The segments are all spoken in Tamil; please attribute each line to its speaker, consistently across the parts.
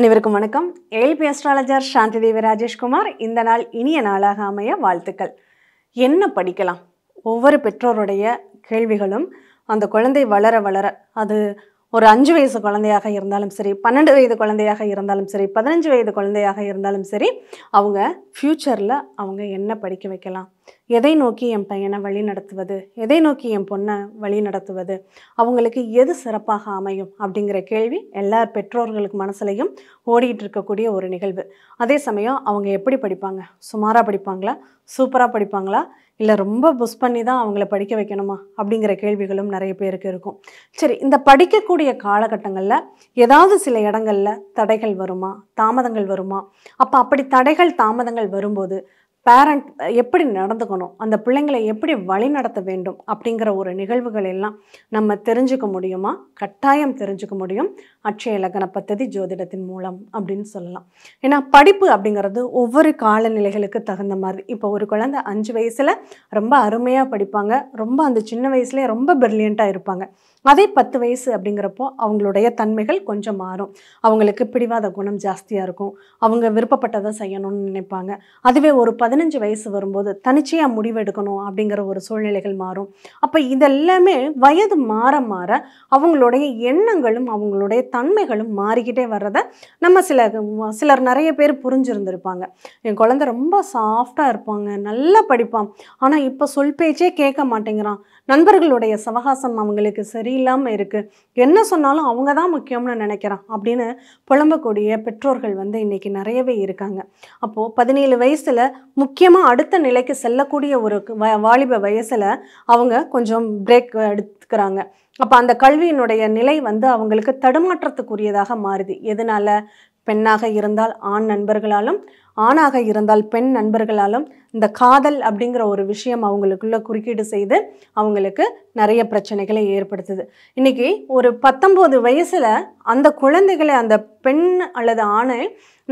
Speaker 1: அனைவருக்கும் வணக்கம் ஏஎல்பி அஸ்ட்ராலஜர் சாந்தி தேவி ராஜேஷ்குமார் இந்த நாள் இனிய நாளாக அமைய வாழ்த்துக்கள் என்ன படிக்கலாம் ஒவ்வொரு பெற்றோருடைய கேள்விகளும் அந்த குழந்தை வளர வளர அது ஒரு அஞ்சு வயசு குழந்தையாக இருந்தாலும் சரி பன்னெண்டு வயது குழந்தையாக இருந்தாலும் சரி பதினஞ்சு வயது குழந்தையாக இருந்தாலும் சரி அவங்க ஃப்யூச்சரில் அவங்க என்ன படிக்க வைக்கலாம் எதை நோக்கி என் பையனை வழி நடத்துவது எதை நோக்கி என் பொண்ணை வழி நடத்துவது அவங்களுக்கு எது சிறப்பாக அமையும் அப்படிங்கிற கேள்வி எல்லா பெற்றோர்களுக்கு மனசுலையும் ஓடிட்டு இருக்கக்கூடிய ஒரு நிகழ்வு அதே சமயம் அவங்க எப்படி படிப்பாங்க சுமாராக படிப்பாங்களா சூப்பராக படிப்பாங்களா இல்லை ரொம்ப புஷ் பண்ணி தான் அவங்கள படிக்க வைக்கணுமா அப்படிங்கிற கேள்விகளும் நிறைய பேருக்கு இருக்கும் சரி இந்த படிக்கக்கூடிய காலகட்டங்களில் ஏதாவது சில இடங்களில் தடைகள் வருமா தாமதங்கள் வருமா அப்போ அப்படி தடைகள் தாமதங்கள் வரும்போது பேரண்ட் எப்படி நடந்துக்கணும் அந்த பிள்ளைங்களை எப்படி வழி நடத்த வேண்டும் அப்படிங்கிற ஒரு நிகழ்வுகள் எல்லாம் நம்ம தெரிஞ்சுக்க முடியுமா கட்டாயம் தெரிஞ்சுக்க முடியும் அட்சய லக்ன பத்ததி ஜோதிடத்தின் மூலம் அப்படின்னு சொல்லலாம் ஏன்னா படிப்பு அப்படிங்கிறது ஒவ்வொரு காலநிலைகளுக்கு தகுந்த மாதிரி இப்போ ஒரு குழந்தை அஞ்சு வயசில் ரொம்ப அருமையாக படிப்பாங்க ரொம்ப அந்த சின்ன வயசுலேயே ரொம்ப பிரில்லியண்ட்டாக இருப்பாங்க அதே பத்து வயசு அப்படிங்கிறப்போ அவங்களுடைய தன்மைகள் கொஞ்சம் மாறும் அவங்களுக்கு பிடிவாத குணம் ஜாஸ்தியாக இருக்கும் அவங்க விருப்பப்பட்டதை செய்யணும்னு நினைப்பாங்க அதுவே ஒரு பதினஞ்சு வயசு வரும்போது தனிச்சையாக முடிவெடுக்கணும் அப்படிங்கிற ஒரு சூழ்நிலைகள் மாறும் அப்போ இதெல்லாமே வயது மாற மாற அவங்களுடைய எண்ணங்களும் அவங்களுடைய தன்மைகளும் மாறிக்கிட்டே வர்றதை நம்ம சில சிலர் நிறைய பேர் புரிஞ்சிருந்திருப்பாங்க என் குழந்த ரொம்ப சாஃப்டாக இருப்பாங்க நல்லா படிப்பான் ஆனால் இப்போ சொல் பேச்சே கேட்க மாட்டேங்கிறான் நண்பர்களுடைய சவகாசம் அவங்களுக்கு சரியில்லாமல் இருக்குது என்ன சொன்னாலும் அவங்க தான் முக்கியம்னு நினைக்கிறான் அப்படின்னு புலம்பக்கூடிய பெற்றோர்கள் வந்து இன்றைக்கி நிறையவே இருக்காங்க அப்போது பதினேழு வயசில் முக்கியமாக அடுத்த நிலைக்கு செல்லக்கூடிய ஒரு வாலிப வயசில் அவங்க கொஞ்சம் பிரேக் எடுத்துக்கிறாங்க அப்போ அந்த கல்வியினுடைய நிலை வந்து அவங்களுக்கு தடுமாற்றத்துக்குரியதாக மாறுது எதனால் பெண்ணாக இருந்தால் ஆண் நண்பர்களாலும் ஆணாக இருந்தால் பெண் நண்பர்களாலும் இந்த காதல் அப்படிங்கிற ஒரு விஷயம் அவங்களுக்குள்ள குறுக்கீடு செய்து அவங்களுக்கு நிறைய பிரச்சனைகளை ஏற்படுத்துது இன்றைக்கி ஒரு பத்தொம்போது வயசில் அந்த குழந்தைகளை அந்த பெண் அல்லது ஆணை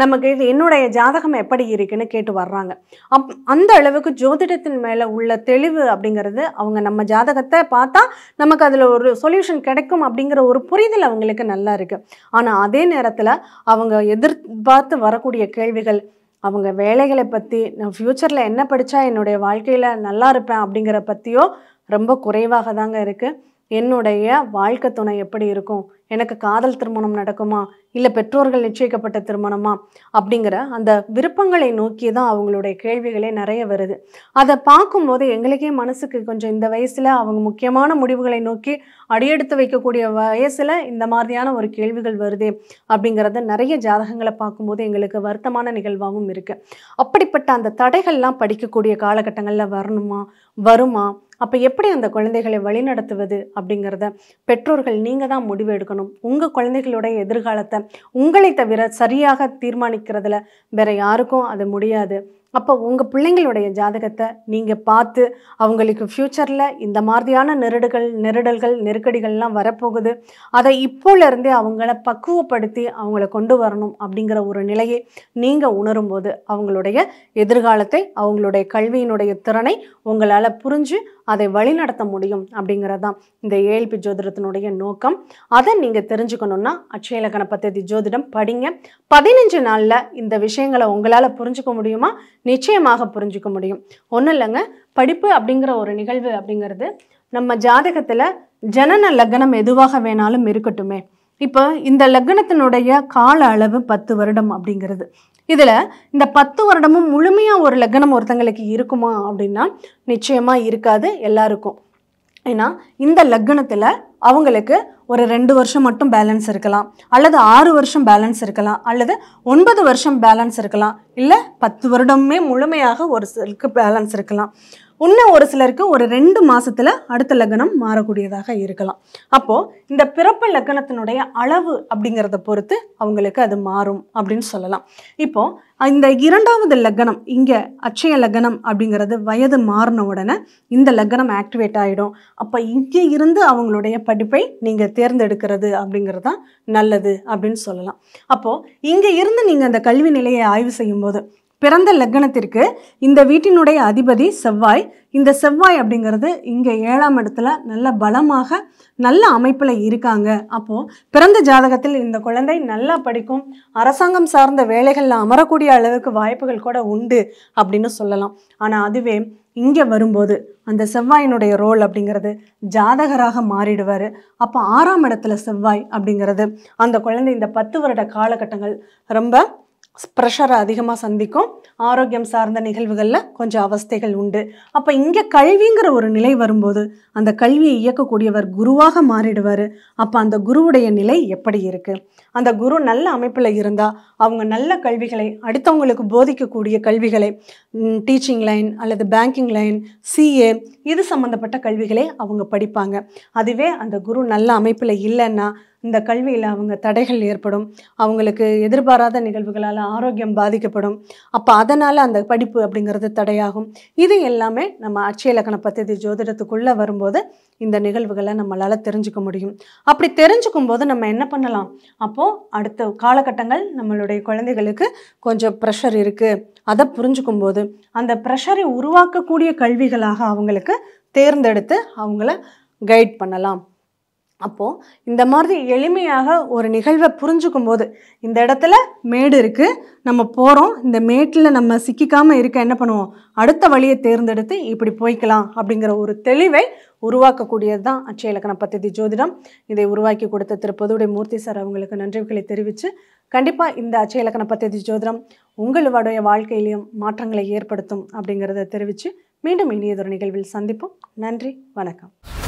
Speaker 1: நமக்கு என்னுடைய ஜாதகம் எப்படி இருக்குன்னு கேட்டு வர்றாங்க அப் அந்த அளவுக்கு ஜோதிடத்தின் மேலே உள்ள தெளிவு அப்படிங்கிறது அவங்க நம்ம ஜாதகத்தை பார்த்தா நமக்கு அதில் ஒரு சொல்யூஷன் கிடைக்கும் அப்படிங்கிற ஒரு புரிதல் அவங்களுக்கு நல்லா இருக்குது ஆனால் அதே நேரத்தில் அவங்க எதிர்பார்த்து வரக்கூடிய கேள்விகள் அவங்க வேலைகளை பற்றி நான் ஃப்யூச்சரில் என்ன படித்தா என்னுடைய வாழ்க்கையில் நல்லா இருப்பேன் அப்படிங்கிற பற்றியோ ரொம்ப குறைவாக தாங்க இருக்குது என்னுடைய வாழ்க்கை துணை எப்படி இருக்கும் எனக்கு காதல் திருமணம் நடக்குமா இல்லை பெற்றோர்கள் நிச்சயிக்கப்பட்ட திருமணமா அப்படிங்கிற அந்த விருப்பங்களை நோக்கி தான் அவங்களுடைய கேள்விகளே நிறைய வருது அதை பார்க்கும்போது எங்களுக்கே மனசுக்கு கொஞ்சம் இந்த வயசில் அவங்க முக்கியமான முடிவுகளை நோக்கி அடியெடுத்து வைக்கக்கூடிய வயசில் இந்த மாதிரியான ஒரு கேள்விகள் வருது அப்படிங்கிறத நிறைய ஜாதகங்களை பார்க்கும்போது எங்களுக்கு வருத்தமான நிகழ்வாகவும் இருக்குது அப்படிப்பட்ட அந்த தடைகள்லாம் படிக்கக்கூடிய காலகட்டங்களில் வரணுமா வருமா அப்போ எப்படி அந்த குழந்தைகளை வழிநடத்துவது அப்படிங்கிறத பெற்றோர்கள் நீங்கள் தான் முடிவு எடுக்கணும் பண்ணணும் உங்கள் குழந்தைகளுடைய எதிர்காலத்தை உங்களை தவிர சரியாக தீர்மானிக்கிறதுல வேற யாருக்கும் அது முடியாது அப்போ உங்கள் பிள்ளைங்களுடைய ஜாதகத்தை நீங்கள் பார்த்து அவங்களுக்கு ஃப்யூச்சரில் இந்த மாதிரியான நெருடுகள் நெருடல்கள் நெருக்கடிகள்லாம் வரப்போகுது அதை இப்போலேருந்தே அவங்கள பக்குவப்படுத்தி அவங்கள கொண்டு வரணும் அப்படிங்கிற ஒரு நிலையை நீங்கள் உணரும்போது அவங்களுடைய எதிர்காலத்தை அவங்களுடைய கல்வியினுடைய திறனை உங்களால் புரிஞ்சு அதை வழிநடத்த முடியும் அப்படிங்கிறது தான் இந்த ஏழ்பி ஜோதிடத்தினுடைய நோக்கம் அதை நீங்கள் தெரிஞ்சுக்கணுன்னா அச்சயலக்கண பத்ததி ஜோதிடம் படிங்க பதினஞ்சு நாளில் இந்த விஷயங்களை உங்களால் புரிஞ்சுக்க முடியுமா நிச்சயமாக புரிஞ்சிக்க முடியும் ஒன்றும் இல்லைங்க படிப்பு அப்படிங்கிற ஒரு நிகழ்வு அப்படிங்கிறது நம்ம ஜாதகத்தில் ஜனன லக்னம் எதுவாக வேணாலும் இருக்கட்டுமே இப்போ இந்த லக்னத்தினுடைய கால அளவு பத்து வருடம் அப்படிங்கிறது இதில் இந்த பத்து வருடமும் முழுமையாக ஒரு லக்னம் ஒருத்தங்களுக்கு இருக்குமா அப்படின்னா நிச்சயமாக இருக்காது எல்லாருக்கும் ஏன்னா இந்த லக்னத்தில் அவங்களுக்கு ஒரு ரெண்டு வருஷம் மட்டும் பேலன்ஸ் இருக்கலாம் அல்லது ஆறு வருஷம் பேலன்ஸ் இருக்கலாம் அல்லது ஒன்பது வருஷம் பேலன்ஸ் இருக்கலாம் இல்லை பத்து வருடமே முழுமையாக ஒரு செல்க்கு பேலன்ஸ் இருக்கலாம் இன்னும் ஒரு சிலருக்கு ஒரு ரெண்டு மாதத்தில் அடுத்த லக்னம் மாறக்கூடியதாக இருக்கலாம் அப்போது இந்த பிறப்பு லக்னத்தினுடைய அளவு அப்படிங்கிறத பொறுத்து அவங்களுக்கு அது மாறும் அப்படின்னு சொல்லலாம் இப்போது இந்த இரண்டாவது லக்னம் இங்கே அச்சய லக்னம் அப்படிங்கிறது வயது மாறின உடனே இந்த லக்னம் ஆக்டிவேட் ஆகிடும் அப்போ இங்கே இருந்து அவங்களுடைய படிப்பை நீங்கள் தேர்ந்தெடுக்கிறது அப்படிங்கிறது தான் நல்லது அப்படின்னு சொல்லலாம் அப்போது இங்கே இருந்து நீங்கள் அந்த கல்வி நிலையை ஆய்வு செய்யும்போது பிறந்த லக்னத்திற்கு இந்த வீட்டினுடைய அதிபதி செவ்வாய் இந்த செவ்வாய் அப்படிங்கிறது இங்கே ஏழாம் இடத்துல நல்ல பலமாக நல்ல அமைப்பில் இருக்காங்க அப்போது பிறந்த ஜாதகத்தில் இந்த குழந்தை நல்லா படிக்கும் அரசாங்கம் சார்ந்த வேலைகளில் அமரக்கூடிய அளவுக்கு வாய்ப்புகள் கூட உண்டு அப்படின்னு சொல்லலாம் ஆனால் அதுவே இங்கே வரும்போது அந்த செவ்வாயினுடைய ரோல் அப்படிங்கிறது ஜாதகராக மாறிடுவார் அப்போ ஆறாம் இடத்துல செவ்வாய் அப்படிங்கிறது அந்த குழந்தை இந்த பத்து வருட காலகட்டங்கள் ரொம்ப ப்ரெஷரை அதிகமாக சந்திக்கும் ஆரோக்கியம் சார்ந்த நிகழ்வுகளில் கொஞ்சம் அவஸ்தைகள் உண்டு அப்போ இங்கே கல்விங்கிற ஒரு நிலை வரும்போது அந்த கல்வியை இயக்கக்கூடியவர் குருவாக மாறிடுவார் அப்போ அந்த குருவுடைய நிலை எப்படி இருக்குது அந்த குரு நல்ல அமைப்பில் இருந்தால் அவங்க நல்ல கல்விகளை அடுத்தவங்களுக்கு போதிக்கக்கூடிய கல்விகளை டீச்சிங் லைன் அல்லது பேங்கிங் லைன் சிஏ இது சம்மந்தப்பட்ட கல்விகளை அவங்க படிப்பாங்க அதுவே அந்த குரு நல்ல அமைப்பில் இல்லைன்னா இந்த கல்வியில் அவங்க தடைகள் ஏற்படும் அவங்களுக்கு எதிர்பாராத நிகழ்வுகளால் ஆரோக்கியம் பாதிக்கப்படும் அப்போ அதனால் அந்த படிப்பு அப்படிங்கிறது தடையாகும் இது எல்லாமே நம்ம அட்சயலக்கண பத்திரி ஜோதிடத்துக்குள்ளே வரும்போது இந்த நிகழ்வுகளை நம்மளால் தெரிஞ்சுக்க முடியும் அப்படி தெரிஞ்சுக்கும் போது நம்ம என்ன பண்ணலாம் அப்போது அடுத்த காலகட்டங்கள் நம்மளுடைய குழந்தைகளுக்கு கொஞ்சம் ப்ரெஷர் இருக்குது அதை புரிஞ்சுக்கும் போது அந்த ப்ரெஷரை உருவாக்கக்கூடிய கல்விகளாக அவங்களுக்கு தேர்ந்தெடுத்து அவங்கள கைட் பண்ணலாம் அப்போது இந்த மாதிரி எளிமையாக ஒரு நிகழ்வை புரிஞ்சுக்கும் போது இந்த இடத்துல மேடு இருக்குது நம்ம போகிறோம் இந்த மேட்டில் நம்ம சிக்கிக்காமல் இருக்க என்ன பண்ணுவோம் அடுத்த வழியை தேர்ந்தெடுத்து இப்படி போய்க்கலாம் அப்படிங்கிற ஒரு தெளிவை உருவாக்கக்கூடியது தான் அச்சய இலக்கண பத்ததி ஜோதிடம் இதை உருவாக்கி கொடுத்த திருப்பதுடைய மூர்த்தி சார் அவங்களுக்கு நன்றிகளை தெரிவித்து கண்டிப்பாக இந்த அச்சய இலக்கண பத்ததி ஜோதிடம் உங்களுடைய வாழ்க்கையிலையும் மாற்றங்களை ஏற்படுத்தும் அப்படிங்கிறத தெரிவித்து மீண்டும் இனியதொரு நிகழ்வில் சந்திப்போம் நன்றி வணக்கம்